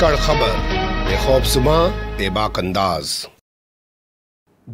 धाकड़ खबर बेखौबसुमा बेबाक अंदाज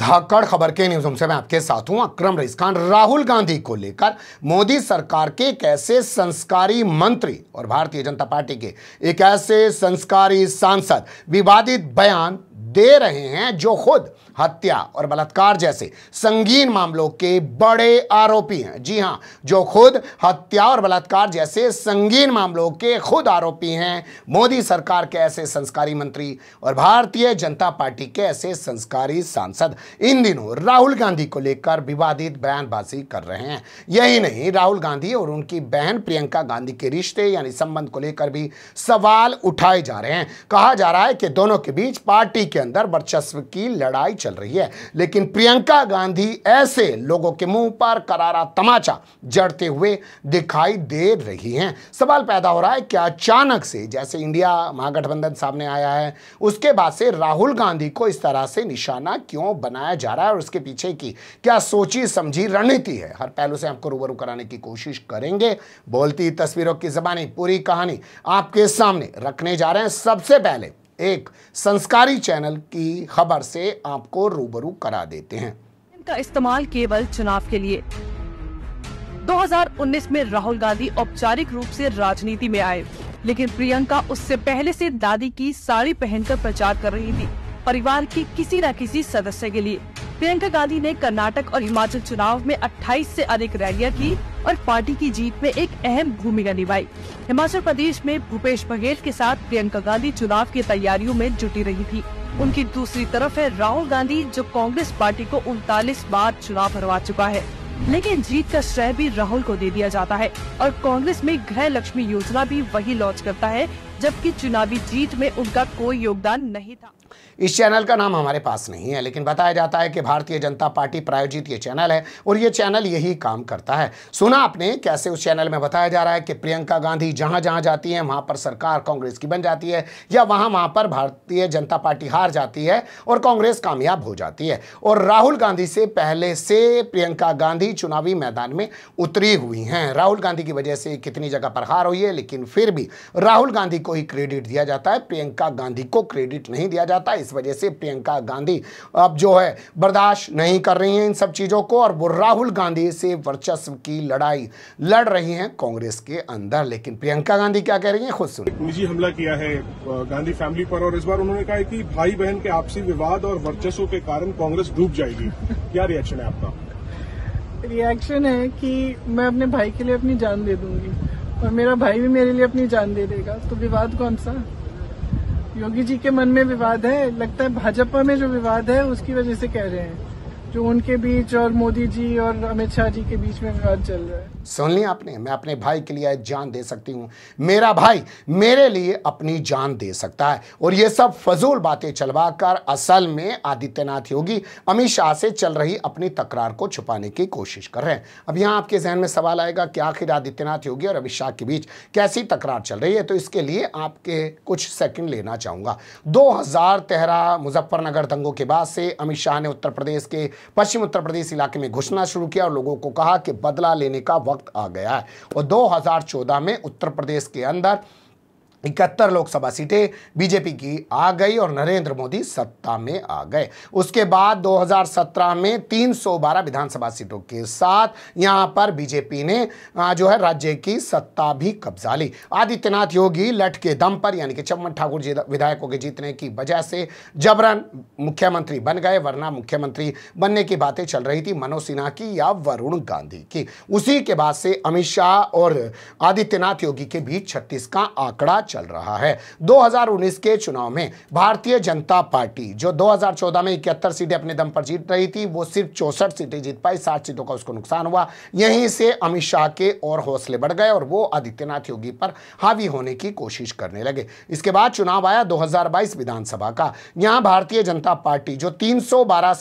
धाकड़ खबर के न्यूज से मैं आपके साथ हूं अक्रम रईस खान राहुल गांधी को लेकर मोदी सरकार के एक ऐसे संस्कारी मंत्री और भारतीय जनता पार्टी के एक ऐसे संस्कारी सांसद विवादित बयान दे रहे हैं जो खुद हत्या और बलात्कार जैसे संगीन मामलों के बड़े आरोपी हैं जी हां जो खुद हत्या और बलात्कार जैसे संगीन मामलों के खुद आरोपी हैं मोदी सरकार के ऐसे संस्कारी मंत्री और भारतीय जनता पार्टी के ऐसे संस्कारी सांसद इन दिनों राहुल गांधी को लेकर विवादित बयानबाजी कर रहे हैं यही नहीं राहुल गांधी और उनकी बहन प्रियंका गांधी के रिश्ते यानी संबंध को लेकर भी सवाल उठाए जा रहे हैं कहा जा रहा है कि दोनों के बीच पार्टी के अंदर वर्चस्व की लड़ाई चल रही है लेकिन प्रियंका गांधी ऐसे लोगों के मुंह पर करारा तमाचा जड़ते हुए दिखाई दे रही हैं सवाल पैदा हो रहा है कि अचानक से जैसे इंडिया महागठबंधन सामने आया है उसके बाद से राहुल गांधी को इस तरह से निशाना क्यों बनाया जा रहा है और उसके पीछे की क्या सोची समझी रणनीति है हर पहलू से आपको रूबरू कराने की कोशिश करेंगे बोलती तस्वीरों की जबानी पूरी कहानी आपके सामने रखने जा रहे हैं सबसे पहले एक संस्कारी चैनल की खबर से आपको रूबरू करा देते हैं इनका इस्तेमाल केवल चुनाव के लिए 2019 में राहुल गांधी औपचारिक रूप से राजनीति में आए लेकिन प्रियंका उससे पहले से दादी की साड़ी पहनकर प्रचार कर रही थी परिवार की किसी न किसी सदस्य के लिए प्रियंका गांधी ने कर्नाटक और हिमाचल चुनाव में 28 से अधिक रैलियां की और पार्टी की जीत में एक अहम भूमिका निभाई हिमाचल प्रदेश में भूपेश बघेल के साथ प्रियंका गांधी चुनाव की तैयारियों में जुटी रही थी उनकी दूसरी तरफ है राहुल गांधी जो कांग्रेस पार्टी को उनतालीस बार चुनाव हरवा चुका है लेकिन जीत का श्रेय भी राहुल को दे दिया जाता है और कांग्रेस में गृह लक्ष्मी योजना भी वही लॉन्च करता है जबकि चुनावी जीत में उनका कोई योगदान नहीं था इस चैनल का नाम हमारे पास नहीं है लेकिन बताया जाता है कि भारतीय जनता पार्टी प्रायोजित ये चैनल है और ये चैनल यही काम करता है सुना आपने कैसे उस चैनल में बताया जा रहा है कि प्रियंका गांधी जहां जहां जाती है वहां पर सरकार कांग्रेस की बन जाती है या वहां वहां पर भारतीय जनता पार्टी हार जाती है और कांग्रेस कामयाब हो जाती है और राहुल गांधी से पहले से प्रियंका गांधी चुनावी मैदान में उतरी हुई हैं राहुल गांधी की वजह से कितनी जगह पर हार हुई है लेकिन फिर भी राहुल गांधी को ही क्रेडिट दिया जाता है प्रियंका गांधी को क्रेडिट नहीं दिया जाता इस वजह से प्रियंका गांधी अब जो है बर्दाश्त नहीं कर रही हैं इन सब चीज़ों को और वो राहुल गांधी से वर्चस्व की लड़ाई लड़ रही हैं कांग्रेस के अंदर लेकिन प्रियंका गांधी क्या कह रही हैं खुद सुन निजी हमला किया है गांधी फैमिली पर और इस बार उन्होंने कहा कि भाई बहन के आपसी विवाद और वर्चस्व के कारण कांग्रेस डूब जाएगी क्या रिएक्शन है आपका रिएक्शन है कि मैं अपने भाई के लिए अपनी जान दे दूंगी और मेरा भाई भी मेरे लिए अपनी जान दे देगा तो विवाद कौन सा योगी जी के मन में विवाद है लगता है भाजपा में जो विवाद है उसकी वजह से कह रहे हैं जो उनके बीच और मोदी जी और अमित शाह जी के बीच में विवाद चल रहा है सुन लिया आपने मैं अपने भाई के लिए जान दे सकती हूँ मेरा भाई मेरे लिए अपनी जान दे सकता है और ये सब फजूल बातें चलवा कर असल में आदित्यनाथ योगी अमित शाह से चल रही अपनी तकरार को छुपाने की कोशिश कर रहे हैं अब यहाँ आपके जहन में सवाल आएगा कि आखिर आदित्यनाथ योगी और अमित शाह के बीच कैसी तकरार चल रही है तो इसके लिए आपके कुछ सेकेंड लेना चाहूँगा दो मुजफ्फरनगर दंगों के बाद से अमित शाह ने उत्तर प्रदेश के पश्चिम उत्तर प्रदेश इलाके में घुसना शुरू किया और लोगों को कहा कि बदला लेने का वक्त आ गया है और 2014 में उत्तर प्रदेश के अंदर इकहत्तर लोकसभा सीटें बीजेपी की आ गई और नरेंद्र मोदी सत्ता में आ गए उसके बाद 2017 में 312 विधानसभा सीटों के साथ यहां पर बीजेपी ने जो है राज्य की सत्ता भी कब्जा ली आदित्यनाथ योगी लट के दम पर यानी कि चम्मन ठाकुर जी विधायकों के जीतने की वजह से जबरन मुख्यमंत्री बन गए वरना मुख्यमंत्री बनने की बातें चल रही थी मनोज सिन्हा की या वरुण गांधी की उसी के बाद से अमित शाह और आदित्यनाथ योगी के बीच छत्तीस का आंकड़ा चल रहा है 2019 के चुनाव में भारतीय जनता पार्टी जो 2014 में इकहत्तर सीटें अपने दम पर जीत रही थी वो सिर्फ चौसठ सीटें जीत पाई साठ सीटों का उसको नुकसान हुआ यहीं से अमित शाह के और हौसले बढ़ गए और वो आदित्यनाथ योगी पर हावी होने की कोशिश करने लगे इसके बाद चुनाव आया दो विधानसभा का यहां भारतीय जनता पार्टी जो तीन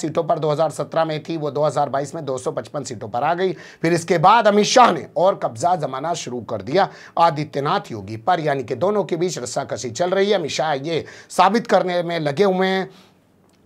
सीटों पर दो में थी वो दो में दो सीटों पर आ गई फिर इसके बाद अमित शाह ने और कब्जा जमाना शुरू कर दिया आदित्यनाथ योगी पर यानी कि दोनों के बीच रस्साकसी चल रही है अमित शाह ये साबित करने में लगे हुए हैं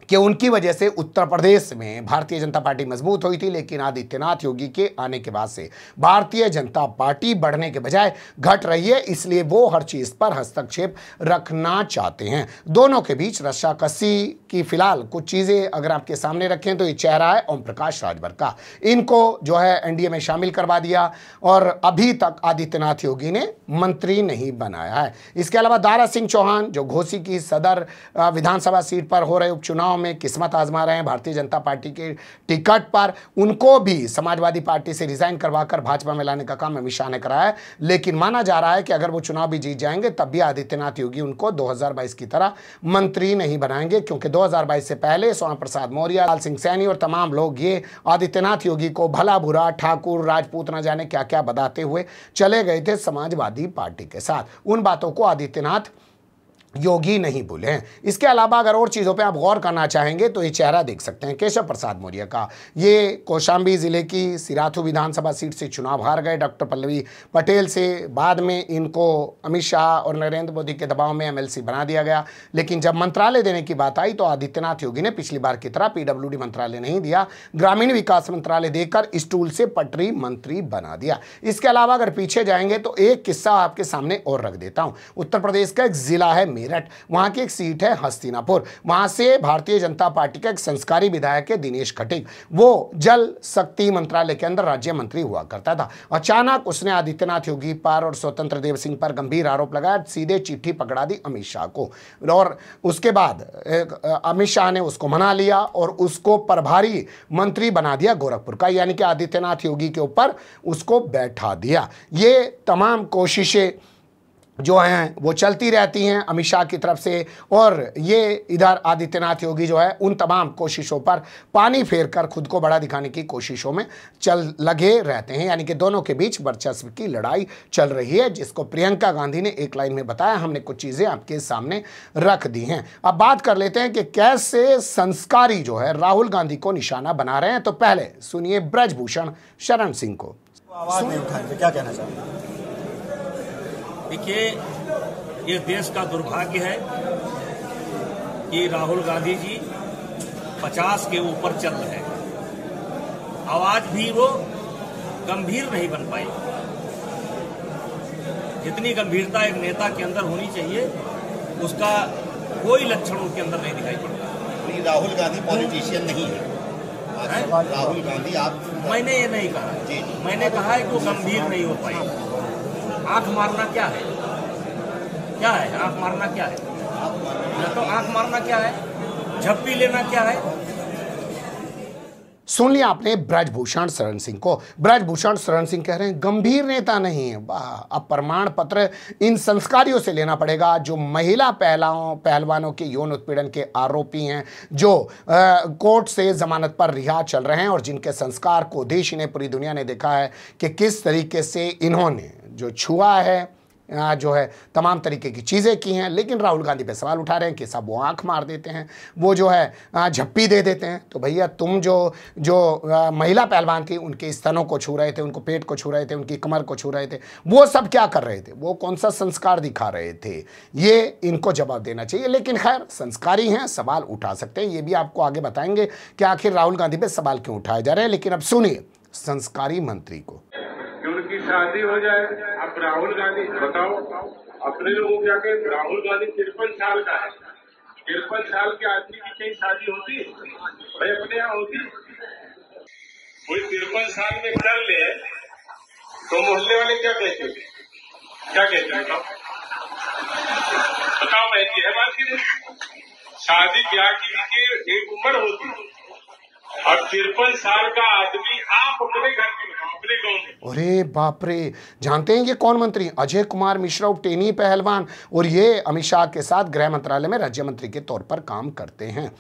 कि उनकी वजह से उत्तर प्रदेश में भारतीय जनता पार्टी मजबूत हुई थी लेकिन आदित्यनाथ योगी के आने के बाद से भारतीय जनता पार्टी बढ़ने के बजाय घट रही है इसलिए वो हर चीज़ पर हस्तक्षेप रखना चाहते हैं दोनों के बीच रस्साकसी की फिलहाल कुछ चीज़ें अगर आपके सामने रखें तो ये चेहरा है ओम प्रकाश राजभर का इनको जो है एनडीए में शामिल करवा दिया और अभी तक आदित्यनाथ योगी ने मंत्री नहीं बनाया है इसके अलावा दारा सिंह चौहान जो घोसी की सदर विधानसभा सीट पर हो रहे उपचुनाव चुनाव में किस्मत आजमा रहे हैं भारतीय जनता पार्टी के टिकट पर उनको भी समाजवादी पार्टी से रिजाइन करवाकर भाजपा में लाने का काम अमित शाह ने कराया लेकिन माना जा रहा है कि अगर वो चुनाव भी जीत जाएंगे तब भी आदित्यनाथ योगी उनको दो की तरह मंत्री नहीं बनाएंगे क्योंकि दो से पहले सोना प्रसाद मौर्य लाल सिंह सैनी और तमाम लोग ये आदित्यनाथ योगी को भला बुरा ठाकुर राजपूत ना जाने क्या क्या बताते हुए चले गए थे समाजवादी पार्टी के साथ उन बातों को आदित्यनाथ योगी नहीं बोले हैं इसके अलावा अगर और चीज़ों पे आप गौर करना चाहेंगे तो ये चेहरा देख सकते हैं केशव प्रसाद मौर्य का ये कौशाम्बी ज़िले की सिराथू विधानसभा सीट से चुनाव हार गए डॉक्टर पल्लवी पटेल से बाद में इनको अमित शाह और नरेंद्र मोदी के दबाव में एमएलसी बना दिया गया लेकिन जब मंत्रालय देने की बात आई तो आदित्यनाथ योगी ने पिछली बार की तरह पीडब्ल्यू मंत्रालय नहीं दिया ग्रामीण विकास मंत्रालय देकर स्टूल से पटरी मंत्री बना दिया इसके अलावा अगर पीछे जाएंगे तो एक किस्सा आपके सामने और रख देता हूँ उत्तर प्रदेश का एक ज़िला है मेरठ वहां की एक सीट है हस्तिनापुर वहां से भारतीय जनता पार्टी का एक संस्कारी विधायक है दिनेश खटिक वो जल शक्ति मंत्रालय के अंदर राज्य मंत्री हुआ करता था अचानक उसने आदित्यनाथ योगी पर और स्वतंत्र देव सिंह पर गंभीर आरोप लगाया सीधे चिट्ठी पकड़ा दी अमित शाह को और उसके बाद अमित शाह ने उसको मना लिया और उसको प्रभारी मंत्री बना दिया गोरखपुर का यानी कि आदित्यनाथ योगी के ऊपर उसको बैठा दिया ये तमाम कोशिशें जो हैं वो चलती रहती हैं अमित शाह की तरफ से और ये इधर आदित्यनाथ योगी जो है उन तमाम कोशिशों पर पानी फेर कर खुद को बड़ा दिखाने की कोशिशों में चल लगे रहते हैं यानी कि दोनों के बीच वर्चस्व की लड़ाई चल रही है जिसको प्रियंका गांधी ने एक लाइन में बताया हमने कुछ चीज़ें आपके सामने रख दी हैं अब बात कर लेते हैं कि कैसे संस्कारी जो है राहुल गांधी को निशाना बना रहे हैं तो पहले सुनिए ब्रजभूषण शरण सिंह को आवाज़ नहीं तो क्या कहना चाहूँगा देखिए ये देश का दुर्भाग्य है कि राहुल गांधी जी 50 के ऊपर चल रहे हैं आवाज भी वो गंभीर नहीं बन पाई जितनी गंभीरता एक नेता के अंदर होनी चाहिए उसका कोई लक्षण उनके अंदर नहीं दिखाई पड़ता नहीं राहुल गांधी पॉलिटिशियन नहीं है राहुल गांधी आप मैंने ये नहीं कहा मैंने कहा है कि वो गंभीर नहीं हो पाई आंख मारना क्या है क्या है आंख मारना क्या है या तो आंख मारना क्या है झप्पी लेना क्या है सुन लिया आपने ब्रजभूषण शरण सिंह को ब्रजभूषण शरण सिंह कह रहे हैं गंभीर नेता नहीं है वाह अब प्रमाण पत्र इन संस्कारियों से लेना पड़ेगा जो महिला पहलाओं पहलवानों के यौन उत्पीड़न के आरोपी हैं जो आ, कोर्ट से जमानत पर रिहा चल रहे हैं और जिनके संस्कार को देश ने पूरी दुनिया ने देखा है कि किस तरीके से इन्होंने जो छुआ है जो है तमाम तरीके की चीज़ें की हैं लेकिन राहुल गांधी पे सवाल उठा रहे हैं कि सब वो आँख मार देते हैं वो जो है झप्पी दे देते हैं तो भैया तुम जो जो महिला पहलवान थी उनके स्तनों को छू रहे थे उनको पेट को छू रहे थे उनकी कमर को छू रहे थे वो सब क्या कर रहे थे वो कौन सा संस्कार दिखा रहे थे ये इनको जवाब देना चाहिए लेकिन खैर संस्कारी हैं सवाल उठा सकते हैं ये भी आपको आगे बताएंगे कि आखिर राहुल गांधी पर सवाल क्यों उठाए जा रहे हैं लेकिन अब सुनिए संस्कारी मंत्री को शादी हो जाए अब राहुल गांधी बताओ अपने लोग कहें राहुल गांधी तिरपन साल का है तिरपन साल के आदमी की कहीं शादी होती भाई अपने यहाँ होती कोई तिरपन साल में कर ले तो मोहल्ले वाले क्या कहते क्या कहते हैं बताओ मैं यह बात की शादी ब्याह की एक उम्र होती और तिरपन साल का आदमी आप अपने घर में अरे बाप रे जानते हैं ये कौन मंत्री अजय कुमार मिश्रा टेनी पहलवान और ये अमित शाह के साथ गृह मंत्रालय में राज्य मंत्री के तौर पर काम करते हैं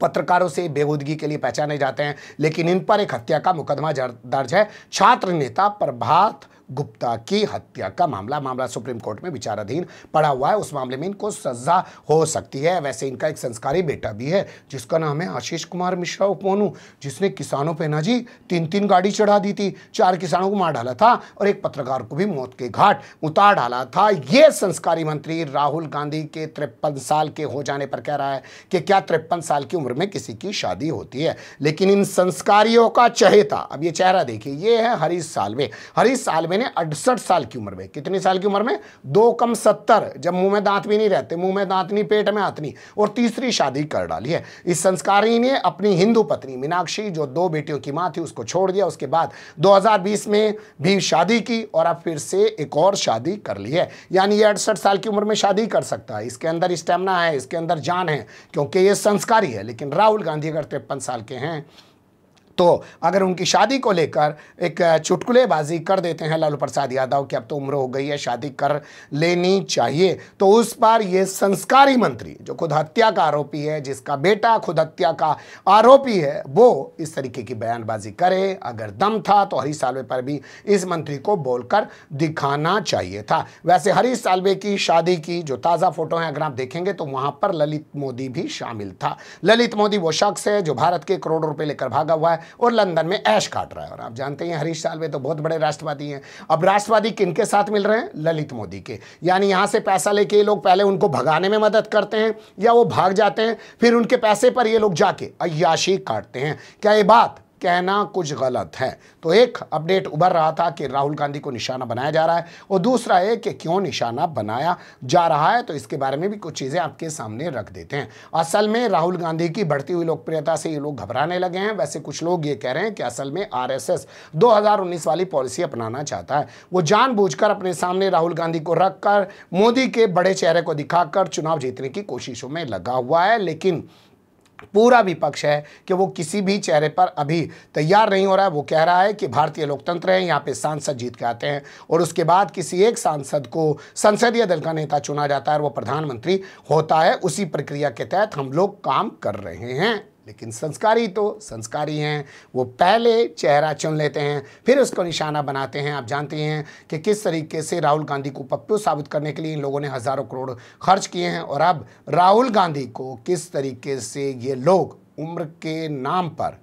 पत्रकारों से बेहूदगी के लिए पहचाने जाते हैं लेकिन इन पर एक हत्या का मुकदमा दर्ज है छात्र नेता प्रभात गुप्ता की हत्या का मामला मामला सुप्रीम कोर्ट में विचाराधीन पड़ा हुआ है उस मामले में इनको सजा हो सकती है वैसे इनका एक संस्कारी बेटा भी है जिसका नाम है आशीष कुमार मिश्रा उपमोनू जिसने किसानों पर ना जी तीन तीन गाड़ी चढ़ा दी थी चार किसानों को मार डाला था और एक पत्रकार को भी मौत के घाट उतार डाला था ये संस्कारी मंत्री राहुल गांधी के तिरपन साल के हो जाने पर कह रहा है कि क्या तिरपन साल की उम्र में किसी की शादी होती है लेकिन इन संस्कारियों का चहेता अब ये चेहरा देखिए ये है हरीश सालवे हरीश सालवे मैंने अड़सठ साल की उम्र में कितनी साल की उम्र में दो कम सत्तर जब मुंह में दांत भी नहीं रहते मुंह में दांत नहीं पेट में हाथ नहीं और तीसरी शादी कर डाली है इस संस्कारी ने अपनी हिंदू पत्नी मीनाक्षी जो दो बेटियों की माँ थी उसको छोड़ दिया उसके बाद 2020 में भी शादी की और अब फिर से एक और शादी कर ली है यानी ये अड़सठ साल की उम्र में शादी कर सकता है इसके अंदर स्टेमिना है इसके अंदर जान है क्योंकि ये संस्कारी है लेकिन राहुल गांधी अगर तिरपन साल के हैं तो अगर उनकी शादी को लेकर एक चुटकुलेबाजी कर देते हैं लालू प्रसाद यादव की अब तो उम्र हो गई है शादी कर लेनी चाहिए तो उस पर ये संस्कारी मंत्री जो खुद हत्या का आरोपी है जिसका बेटा खुद हत्या का आरोपी है वो इस तरीके की बयानबाजी करे अगर दम था तो हरी सालवे पर भी इस मंत्री को बोलकर दिखाना चाहिए था वैसे हरी सालवे की शादी की जो ताज़ा फोटो है अगर आप देखेंगे तो वहाँ पर ललित मोदी भी शामिल था ललित मोदी वो शख्स है जो भारत के करोड़ों रुपये लेकर भागा हुआ है और लंदन में ऐश काट रहा है और आप जानते हैं हरीश सालवे तो बहुत बड़े राष्ट्रवादी हैं अब राष्ट्रवादी किन के साथ मिल रहे हैं ललित मोदी के यानी यहाँ से पैसा लेके ये लोग पहले उनको भगाने में मदद करते हैं या वो भाग जाते हैं फिर उनके पैसे पर ये लोग जाके अयाशी काटते हैं क्या ये बात कहना कुछ गलत है तो एक अपडेट उभर रहा था कि राहुल गांधी को निशाना बनाया जा रहा है और दूसरा है कि क्यों निशाना बनाया जा रहा है तो इसके बारे में भी कुछ चीज़ें आपके सामने रख देते हैं असल में राहुल गांधी की बढ़ती हुई लोकप्रियता से ये लोग घबराने लगे हैं वैसे कुछ लोग ये कह रहे हैं कि असल में आर एस वाली पॉलिसी अपनाना चाहता है वो जान अपने सामने राहुल गांधी को रखकर मोदी के बड़े चेहरे को दिखाकर चुनाव जीतने की कोशिशों में लगा हुआ है लेकिन पूरा विपक्ष है कि वो किसी भी चेहरे पर अभी तैयार नहीं हो रहा है वो कह रहा है कि भारतीय लोकतंत्र है यहाँ पे सांसद जीत के आते हैं और उसके बाद किसी एक सांसद को संसदीय दल का नेता चुना जाता है और वो प्रधानमंत्री होता है उसी प्रक्रिया के तहत हम लोग काम कर रहे हैं लेकिन संस्कारी तो संस्कारी हैं वो पहले चेहरा चुन लेते हैं फिर उसको निशाना बनाते हैं आप जानते हैं कि किस तरीके से राहुल गांधी को पप्पू साबित करने के लिए इन लोगों ने हज़ारों करोड़ खर्च किए हैं और अब राहुल गांधी को किस तरीके से ये लोग उम्र के नाम पर